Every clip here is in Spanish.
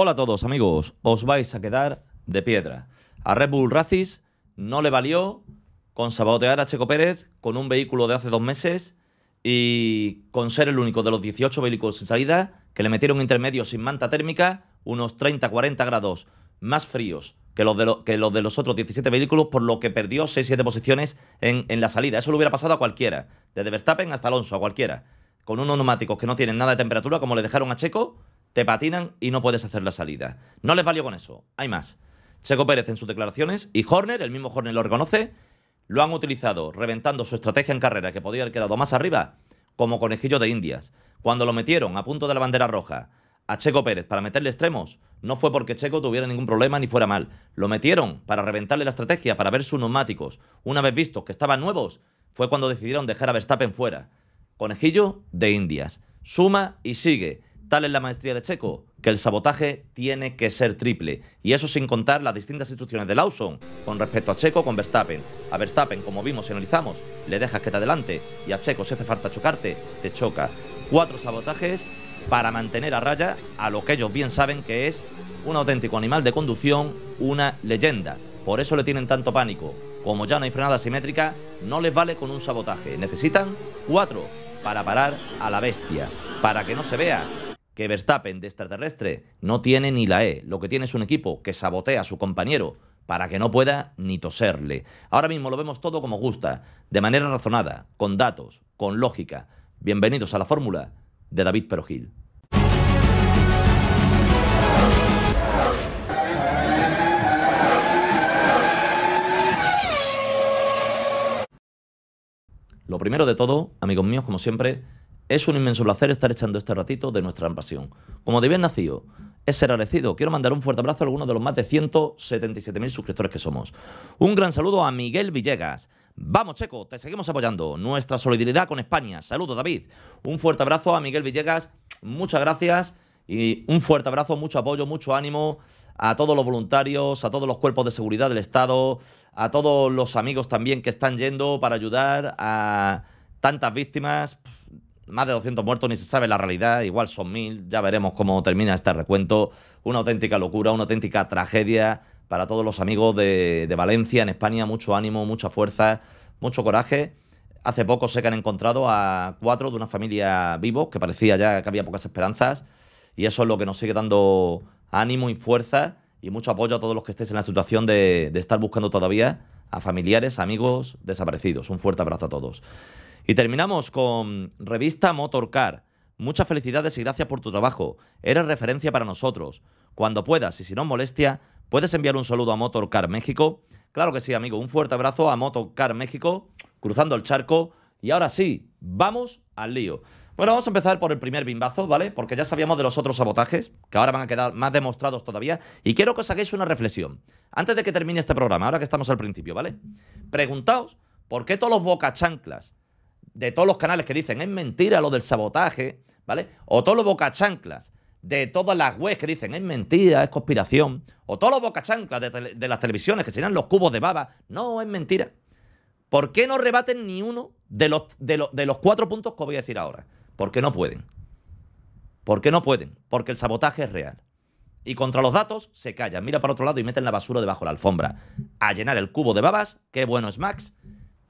Hola a todos amigos, os vais a quedar de piedra. A Red Bull Racis no le valió con sabotear a Checo Pérez con un vehículo de hace dos meses y con ser el único de los 18 vehículos en salida que le metieron intermedio sin manta térmica, unos 30-40 grados más fríos que los, de los otros 17 vehículos, por lo que perdió 6-7 posiciones en, en la salida. Eso le hubiera pasado a cualquiera, desde Verstappen hasta Alonso, a cualquiera. Con unos neumáticos que no tienen nada de temperatura, como le dejaron a Checo, te patinan y no puedes hacer la salida. No les valió con eso, hay más. Checo Pérez en sus declaraciones y Horner, el mismo Horner lo reconoce, lo han utilizado reventando su estrategia en carrera que podía haber quedado más arriba como conejillo de indias. Cuando lo metieron a punto de la bandera roja a Checo Pérez para meterle extremos, no fue porque Checo tuviera ningún problema ni fuera mal. Lo metieron para reventarle la estrategia, para ver sus neumáticos. Una vez vistos que estaban nuevos, fue cuando decidieron dejar a Verstappen fuera. Conejillo de Indias. Suma y sigue. Tal es la maestría de Checo, que el sabotaje tiene que ser triple, y eso sin contar las distintas instrucciones de Lawson con respecto a Checo con Verstappen. A Verstappen, como vimos y analizamos, le dejas que te adelante, y a Checo si hace falta chocarte, te choca. Cuatro sabotajes para mantener a raya a lo que ellos bien saben que es un auténtico animal de conducción, una leyenda. Por eso le tienen tanto pánico. Como ya no hay frenada simétrica, no les vale con un sabotaje. Necesitan cuatro para parar a la bestia, para que no se vea que Verstappen de extraterrestre no tiene ni la E. Lo que tiene es un equipo que sabotea a su compañero para que no pueda ni toserle. Ahora mismo lo vemos todo como gusta, de manera razonada, con datos, con lógica. Bienvenidos a la fórmula de David Perogil. Lo primero de todo, amigos míos, como siempre, es un inmenso placer estar echando este ratito de nuestra pasión. Como de bien nacido, es ser agradecido. Quiero mandar un fuerte abrazo a algunos de los más de 177.000 suscriptores que somos. Un gran saludo a Miguel Villegas. Vamos, Checo, te seguimos apoyando. Nuestra solidaridad con España. Saludos, David. Un fuerte abrazo a Miguel Villegas. Muchas gracias y un fuerte abrazo, mucho apoyo, mucho ánimo a todos los voluntarios, a todos los cuerpos de seguridad del Estado, a todos los amigos también que están yendo para ayudar a tantas víctimas más de 200 muertos, ni se sabe la realidad, igual son mil, ya veremos cómo termina este recuento. Una auténtica locura, una auténtica tragedia para todos los amigos de, Valencia, en España, mucho ánimo, mucha fuerza, mucho coraje. Hace poco sé que han encontrado a cuatro de una familia vivos, que parecía ya que había pocas esperanzas, y eso es lo que nos sigue dando ánimo y fuerza y mucho apoyo a todos los que estéis en la situación de, de estar buscando todavía a familiares, amigos desaparecidos. Un fuerte abrazo a todos. Y terminamos con Revista Motorcar. Muchas felicidades y gracias por tu trabajo. Eres referencia para nosotros. Cuando puedas y si no molestia, ¿puedes enviar un saludo a Motorcar México? Claro que sí, amigo. Un fuerte abrazo a Motorcar México, cruzando el charco. Y ahora sí, vamos al lío. Bueno, vamos a empezar por el primer bimbazo, ¿vale? Porque ya sabíamos de los otros sabotajes, que ahora van a quedar más demostrados todavía. Y quiero que os hagáis una reflexión. Antes de que termine este programa, ahora que estamos al principio, ¿vale? Preguntaos por qué todos los bocachanclas de todos los canales que dicen es mentira lo del sabotaje, ¿vale? O todos los bocachanclas de todas las webs que dicen es mentira, es conspiración, o todos los bocachanclas de, de las televisiones que se los cubos de baba, no es mentira. ¿Por qué no rebaten ni uno de los, de, de los cuatro puntos que voy a decir ahora? Porque no pueden. Porque no pueden. Porque el sabotaje es real. Y contra los datos se callan, mira para otro lado y meten la basura debajo de la alfombra. A llenar el cubo de babas, qué bueno es Max.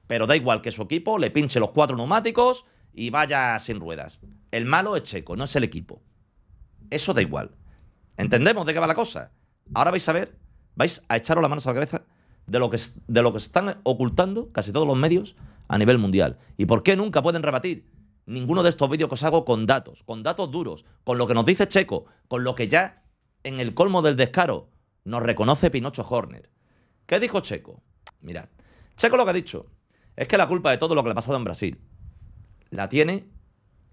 Pero da igual que su equipo le pinche los cuatro neumáticos y vaya sin ruedas. El malo es Checo, no es el equipo. Eso da igual. ¿Entendemos de qué va la cosa? Ahora vais a ver, vais a echaros la mano a la cabeza de lo que, de lo que están ocultando casi todos los medios a nivel mundial. ¿Y por qué nunca pueden rebatir? Ninguno de estos vídeos que os hago con datos, con datos duros, con lo que nos dice Checo, con lo que ya en el colmo del descaro nos reconoce Pinocho Horner. ¿Qué dijo Checo? Mira, Checo lo que ha dicho es que la culpa de todo lo que le ha pasado en Brasil la tiene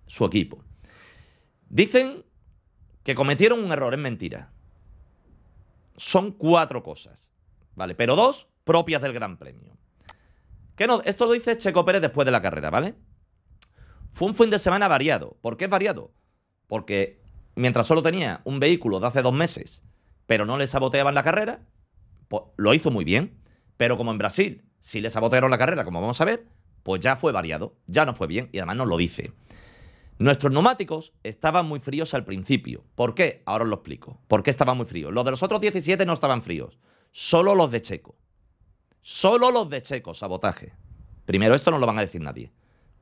su equipo. Dicen que cometieron un error, es mentira. Son cuatro cosas, ¿vale? Pero dos propias del Gran Premio. Que no, esto lo dice Checo Pérez después de la carrera, ¿vale? Fue un fin de semana variado. ¿Por qué es variado? Porque mientras solo tenía un vehículo de hace dos meses, pero no le saboteaban la carrera, pues, lo hizo muy bien. Pero como en Brasil si le sabotearon la carrera, como vamos a ver, pues ya fue variado, ya no fue bien y además nos lo dice. Nuestros neumáticos estaban muy fríos al principio. ¿Por qué? Ahora os lo explico. ¿Por qué estaban muy fríos? Los de los otros 17 no estaban fríos. Solo los de Checo. Solo los de Checo, sabotaje. Primero, esto no lo van a decir nadie.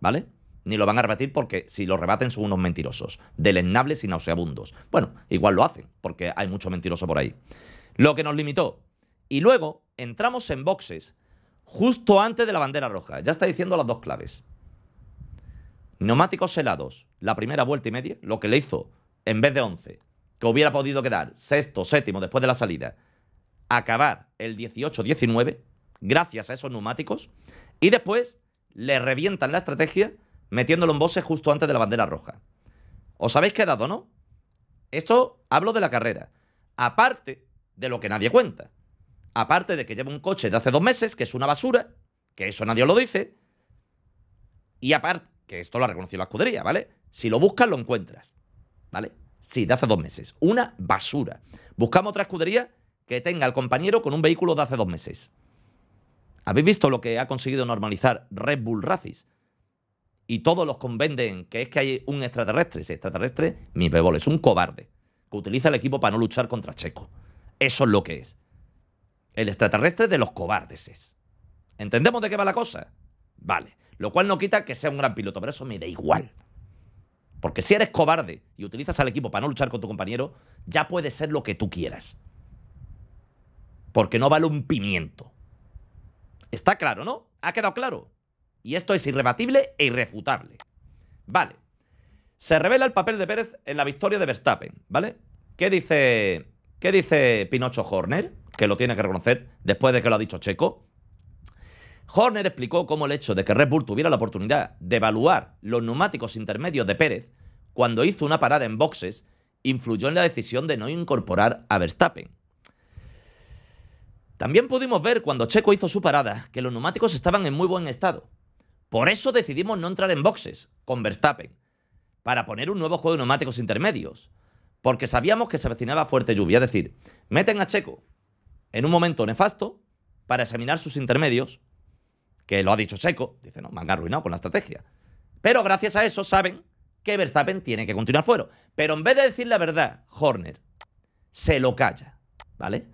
¿Vale? Ni lo van a rebatir porque si lo rebaten son unos mentirosos, Delenables y nauseabundos. Bueno, igual lo hacen, porque hay mucho mentiroso por ahí. Lo que nos limitó. Y luego entramos en boxes justo antes de la bandera roja. Ya está diciendo las dos claves. Neumáticos helados, la primera vuelta y media, lo que le hizo en vez de 11, que hubiera podido quedar sexto, séptimo después de la salida, acabar el 18-19, gracias a esos neumáticos, y después le revientan la estrategia metiéndolo en bosses justo antes de la bandera roja. ¿Os habéis quedado, no? Esto hablo de la carrera, aparte de lo que nadie cuenta. Aparte de que lleva un coche de hace dos meses, que es una basura, que eso nadie lo dice. Y aparte, que esto lo ha reconocido la escudería, ¿vale? Si lo buscas, lo encuentras, ¿vale? Sí, de hace dos meses. Una basura. Buscamos otra escudería que tenga al compañero con un vehículo de hace dos meses. ¿Habéis visto lo que ha conseguido normalizar Red Bull Racis? Y todos los convenden que es que hay un extraterrestre. Ese extraterrestre, mi bebol, es un cobarde que utiliza el equipo para no luchar contra Checo. Eso es lo que es. El extraterrestre de los cobardes es. ¿Entendemos de qué va la cosa? Vale. Lo cual no quita que sea un gran piloto, pero eso me da igual. Porque si eres cobarde y utilizas al equipo para no luchar con tu compañero, ya puede ser lo que tú quieras. Porque no vale un pimiento. Está claro, ¿no? Ha quedado claro. Y esto es irrebatible e irrefutable. Vale. Se revela el papel de Pérez en la victoria de Verstappen, ¿vale? ¿Qué dice, qué dice Pinocho Horner? que lo tiene que reconocer después de que lo ha dicho Checo. Horner explicó cómo el hecho de que Red Bull tuviera la oportunidad de evaluar los neumáticos intermedios de Pérez cuando hizo una parada en boxes influyó en la decisión de no incorporar a Verstappen. También pudimos ver cuando Checo hizo su parada que los neumáticos estaban en muy buen estado. Por eso decidimos no entrar en boxes con Verstappen, para poner un nuevo juego de neumáticos intermedios, porque sabíamos que se avecinaba fuerte lluvia, es decir, meten a Checo, en un momento nefasto para examinar sus intermedios, que lo ha dicho seco. dice, no, me han arruinado con la estrategia. Pero gracias a eso saben que Verstappen tiene que continuar fuera. Pero en vez de decir la verdad, Horner se lo calla, ¿vale?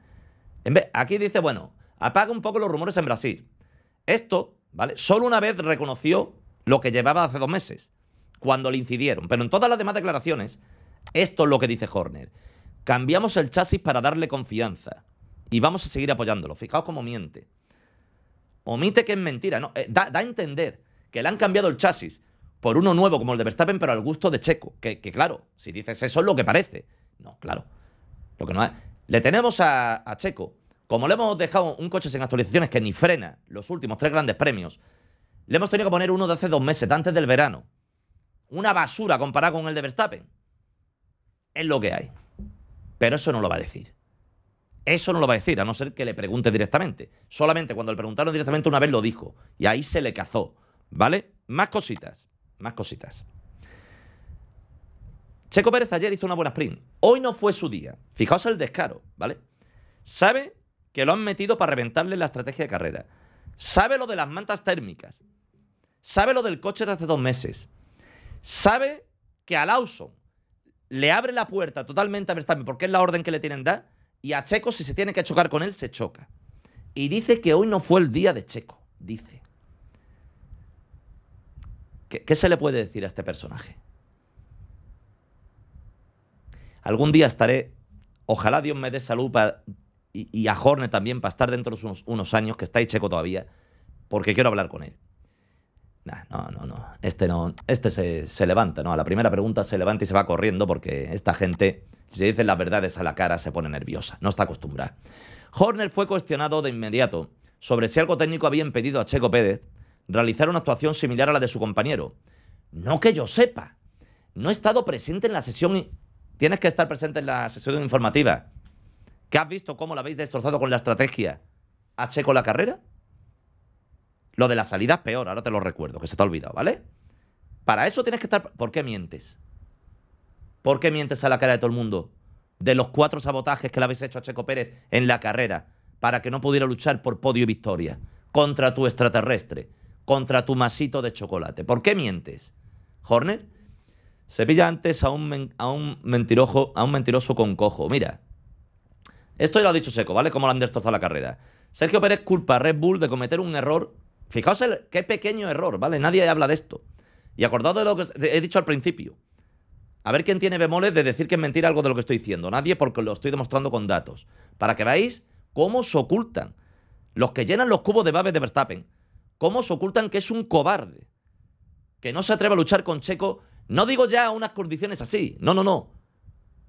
En vez, aquí dice, bueno, apaga un poco los rumores en Brasil. Esto, ¿vale? Solo una vez reconoció lo que llevaba hace dos meses, cuando le incidieron. Pero en todas las demás declaraciones, esto es lo que dice Horner. Cambiamos el chasis para darle confianza. Y vamos a seguir apoyándolo. Fijaos cómo miente. Omite que es mentira. No, eh, da, a entender que le han cambiado el chasis por uno nuevo como el de Verstappen, pero al gusto de Checo. Que, claro, si dices eso es lo que parece. No, claro. Lo que no es. Le tenemos a, Checo. Como le hemos dejado un coche sin actualizaciones que ni frena los últimos tres grandes premios, le hemos tenido que poner uno de hace dos meses, antes del verano. Una basura comparada con el de Verstappen. Es lo que hay. Pero eso no lo va a decir. Eso no lo va a decir, a no ser que le pregunte directamente. Solamente cuando le preguntaron directamente una vez lo dijo. Y ahí se le cazó. ¿Vale? Más cositas. Más cositas. Checo Pérez ayer hizo una buena sprint. Hoy no fue su día. Fijaos el descaro, ¿vale? Sabe que lo han metido para reventarle la estrategia de carrera. Sabe lo de las mantas térmicas. Sabe lo del coche de hace dos meses. Sabe que a Lawson le abre la puerta totalmente a Verstappen porque es la orden que le tienen da. Y a Checo, si se tiene que chocar con él, se choca. Y dice que hoy no fue el día de Checo, dice. ¿Qué, se le puede decir a este personaje? Algún día estaré, ojalá Dios me dé salud y, a jorne también para estar dentro de unos, unos años, que está ahí Checo todavía, porque quiero hablar con él no, no, no. Este no. Este se, levanta, ¿no? A la primera pregunta se levanta y se va corriendo porque esta gente, si dicen las verdades a la cara, se pone nerviosa. No está acostumbrada. Horner fue cuestionado de inmediato sobre si algo técnico había impedido a Checo Pérez realizar una actuación similar a la de su compañero. No que yo sepa. No he estado presente en la sesión. Tienes que estar presente en la sesión informativa. ¿Qué has visto cómo la habéis destrozado con la estrategia a Checo la carrera? Lo de la salida es peor, ahora te lo recuerdo, que se te ha olvidado, ¿vale? Para eso tienes que estar... ¿Por qué mientes? ¿Por qué mientes a la cara de todo el mundo? De los cuatro sabotajes que le habéis hecho a Checo Pérez en la carrera para que no pudiera luchar por podio y victoria contra tu extraterrestre, contra tu masito de chocolate. ¿Por qué mientes? Horner, se pilla antes a un, a un, a un mentiroso con cojo. Mira, esto ya lo ha dicho Seco, ¿vale? Cómo le han destrozado la carrera. Sergio Pérez culpa a Red Bull de cometer un error Fijaos qué pequeño error, ¿vale? Nadie habla de esto. Y acordado de lo que he dicho al principio. A ver quién tiene bemoles de decir que es mentira algo de lo que estoy diciendo. Nadie porque lo estoy demostrando con datos. Para que veáis cómo se ocultan los que llenan los cubos de babes de Verstappen. Cómo se ocultan que es un cobarde. Que no se atreve a luchar con Checo. No digo ya unas condiciones así. No, no, no.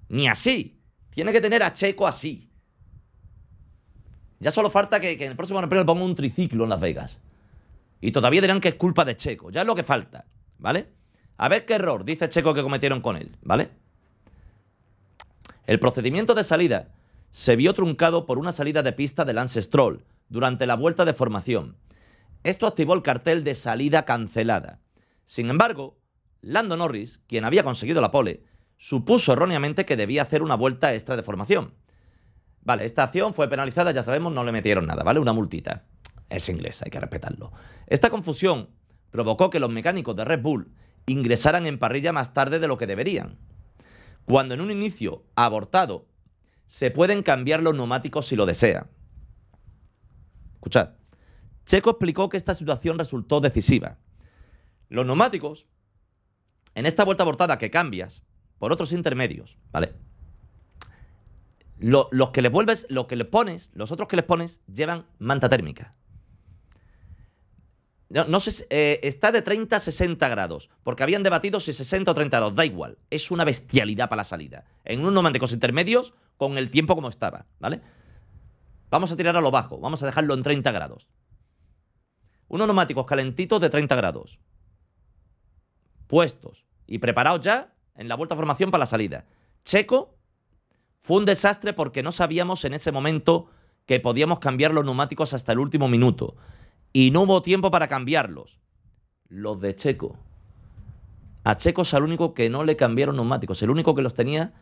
Ni así. Tiene que tener a Checo así. Ya solo falta que, en el próximo Gran le ponga un triciclo en Las Vegas. Y todavía dirán que es culpa de Checo. Ya es lo que falta, ¿vale? A ver qué error dice Checo que cometieron con él, ¿vale? El procedimiento de salida se vio truncado por una salida de pista de Lance Stroll durante la vuelta de formación. Esto activó el cartel de salida cancelada. Sin embargo, Lando Norris, quien había conseguido la pole, supuso erróneamente que debía hacer una vuelta extra de formación. Vale, esta acción fue penalizada, ya sabemos, no le metieron nada, ¿vale? Una multita. Es inglés, hay que respetarlo. Esta confusión provocó que los mecánicos de Red Bull ingresaran en parrilla más tarde de lo que deberían. Cuando en un inicio abortado, se pueden cambiar los neumáticos si lo desean. Escuchad, Checo explicó que esta situación resultó decisiva. Los neumáticos, en esta vuelta abortada que cambias por otros intermedios, ¿vale? los que le vuelves, los que le pones, los otros que les pones, llevan manta térmica. No, sé, eh, está de 30 a 60 grados, porque habían debatido si 60 o 30 grados, da igual. Es una bestialidad para la salida. En unos neumáticos intermedios, con el tiempo como estaba, ¿vale? Vamos a tirar a lo bajo, vamos a dejarlo en 30 grados. Unos neumáticos calentitos de 30 grados. Puestos y preparados ya en la vuelta a formación para la salida. Checo fue un desastre porque no sabíamos en ese momento que podíamos cambiar los neumáticos hasta el último minuto y no hubo tiempo para cambiarlos. Los de Checo. A Checo es el único que no le cambiaron neumáticos, el único que los tenía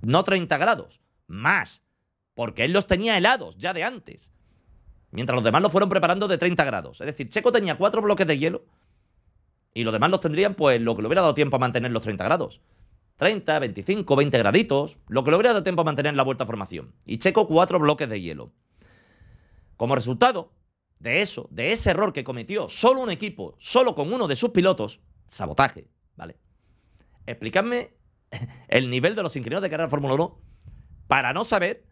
no 30 grados, más, porque él los tenía helados ya de antes. Mientras los demás los fueron preparando de 30 grados. Es decir, Checo tenía cuatro bloques de hielo y los demás los tendrían pues lo que le hubiera dado tiempo a mantener los 30 grados. 30, 25, 20 graditos, lo que le hubiera dado tiempo a mantener la vuelta a formación. Y Checo cuatro bloques de hielo. Como resultado, de eso, de ese error que cometió solo un equipo, solo con uno de sus pilotos, sabotaje, ¿vale? Explicadme el nivel de los ingenieros de carrera de Fórmula 1 para no saber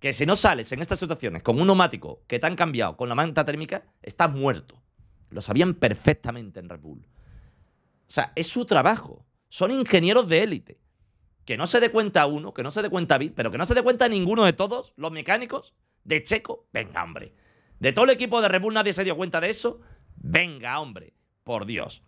que si no sales en estas situaciones con un neumático que te han cambiado con la manta térmica, estás muerto. Lo sabían perfectamente en Red Bull. O sea, es su trabajo. Son ingenieros de élite. Que no se dé cuenta uno, que no se dé cuenta Bill, pero que no se dé cuenta ninguno de todos los mecánicos de Checo. Venga, hombre. De todo el equipo de Red Bull nadie se dio cuenta de eso. Venga, hombre, por Dios.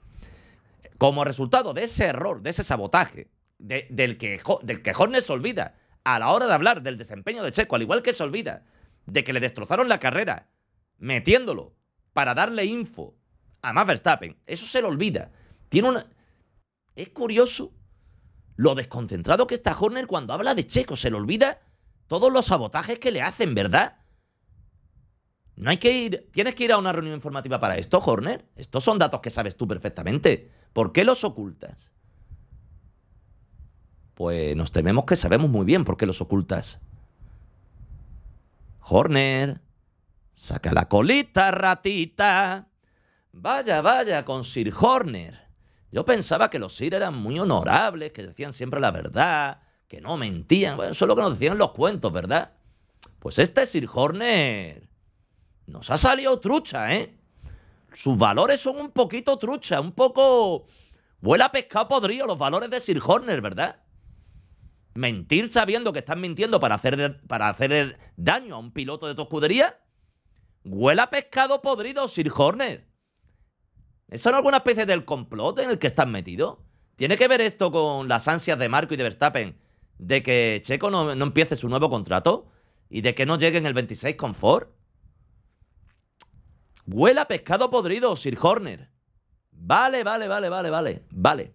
Como resultado de ese error, de ese sabotaje, del, que, del Horner se olvida a la hora de hablar del desempeño de Checo, al igual que se olvida de que le destrozaron la carrera metiéndolo para darle info a Max Verstappen, eso se le olvida. Tiene una... Es curioso lo desconcentrado que está Horner cuando habla de Checo, se le olvida todos los sabotajes que le hacen, ¿verdad? No hay que ir, tienes que ir a una reunión informativa para esto, Horner. Estos son datos que sabes tú perfectamente. ¿Por qué los ocultas? Pues nos tememos que sabemos muy bien por qué los ocultas. Horner, saca la colita, ratita. Vaya, vaya, con Sir Horner. Yo pensaba que los Sir eran muy honorables, que decían siempre la verdad, que no mentían. Bueno, eso es lo que nos decían los cuentos, ¿verdad? Pues este es Sir Horner nos ha salido trucha, ¿eh? Sus valores son un poquito trucha, un poco... Vuela pescado podrido los valores de Sir Horner, ¿verdad? Mentir sabiendo que estás mintiendo para hacer, para hacer daño a un piloto de tu escudería. ¿Huela pescado podrido, Sir Horner. ¿Son alguna especie del complot en el que estás metido? ¿Tiene que ver esto con las ansias de Marco y de Verstappen de que Checo no, no empiece su nuevo contrato y de que no llegue en el 26 con Ford? ¿Huela pescado podrido, Sir Horner. Vale, vale, vale, vale, vale, vale.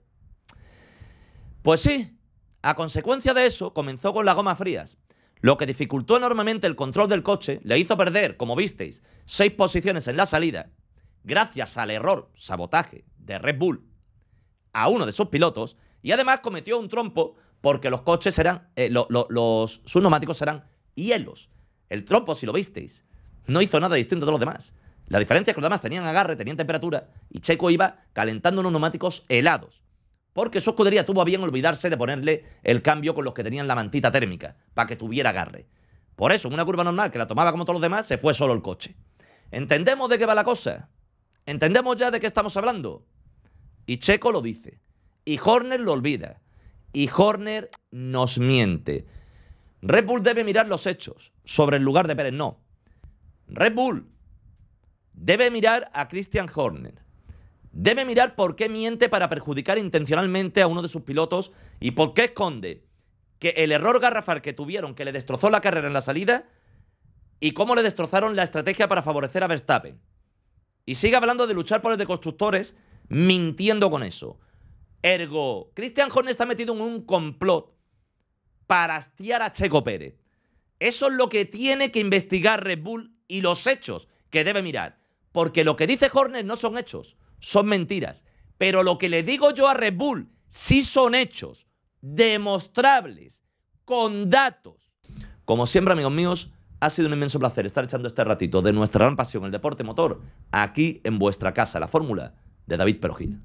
Pues sí, a consecuencia de eso comenzó con las gomas frías, lo que dificultó enormemente el control del coche, le hizo perder, como visteis, seis posiciones en la salida, gracias al error, sabotaje de Red Bull a uno de sus pilotos, y además cometió un trompo porque los coches eran, eh, los, sus neumáticos eran hielos. El trompo, si lo visteis, no hizo nada distinto de los demás. La diferencia es que los demás tenían agarre, tenían temperatura y Checo iba calentando unos neumáticos helados. Porque su escudería tuvo a bien olvidarse de ponerle el cambio con los que tenían la mantita térmica, para que tuviera agarre. Por eso, en una curva normal que la tomaba como todos los demás, se fue solo el coche. ¿Entendemos de qué va la cosa? ¿Entendemos ya de qué estamos hablando? Y Checo lo dice. Y Horner lo olvida. Y Horner nos miente. Red Bull debe mirar los hechos sobre el lugar de Pérez. No. Red Bull Debe mirar a Christian Horner. Debe mirar por qué miente para perjudicar intencionalmente a uno de sus pilotos y por qué esconde que el error garrafal que tuvieron, que le destrozó la carrera en la salida, y cómo le destrozaron la estrategia para favorecer a Verstappen. Y sigue hablando de luchar por el de constructores, mintiendo con eso. Ergo, Christian Horner está metido en un complot para hastiar a Checo Pérez. Eso es lo que tiene que investigar Red Bull y los hechos que debe mirar. Porque lo que dice Horner no son hechos, son mentiras. Pero lo que le digo yo a Red Bull sí son hechos, demostrables, con datos. Como siempre, amigos míos, ha sido un inmenso placer estar echando este ratito de nuestra gran pasión, el deporte motor, aquí en vuestra casa, la fórmula de David Perojil.